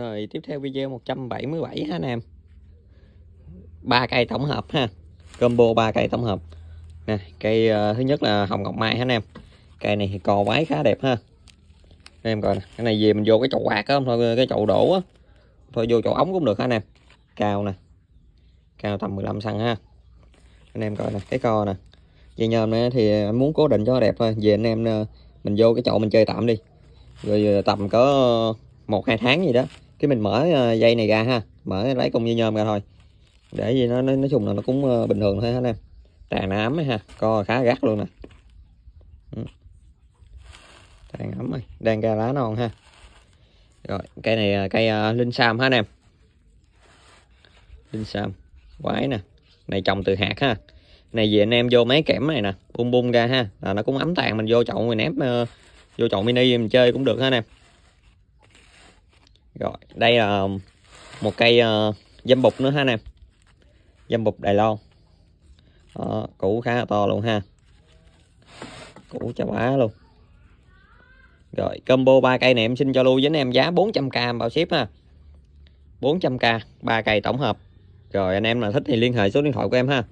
Rồi tiếp theo video 177 ha anh em. Ba cây tổng hợp ha. Combo ba cây tổng hợp. Nè, cây uh, thứ nhất là hồng ngọc mai ha anh em. Cây này thì cò vái khá đẹp ha. Anh em coi nè, cái này về mình vô cái chậu quạt á, thôi cái chậu đổ á. Thôi vô chậu ống cũng được ha anh em. Cao nè. Cao tầm 15 cm ha. Anh em coi nè, cái co nè. Dây nhôm này thì muốn cố định cho đẹp thôi. Về anh em ờ, mình vô cái chậu mình chơi tạm đi. Rồi ờ, tầm có một hai tháng gì đó cái mình mở ờ, dây này ra ha mở lấy công dây nhôm ra thôi để gì nó nói chung là nó cũng ờ, bình thường thôi anh em tàn tràn ấy ha co khá gắt luôn nè ừ. tàn ấm rồi đang ra lá non ha rồi cây này ờ, cây uh, linh sam ha anh em linh sam quái nè này trồng từ hạt ha này về anh em vô máy kẽm này nè bung bung ra ha là nó cũng ấm tàn mình vô chậu mình ép uh, vô chậu mini mình chơi cũng được ha anh em rồi đây là một cây dâm ờ, bục nữa ha nè dâm bục đài loan đó, ờ, củ khá là to luôn ha củ chà bá luôn rồi combo ba cây này em xin cho lưu với anh em giá 400k bao ship ha 400k ba cây tổng hợp rồi anh em nào thích thì liên hệ số điện thoại của em ha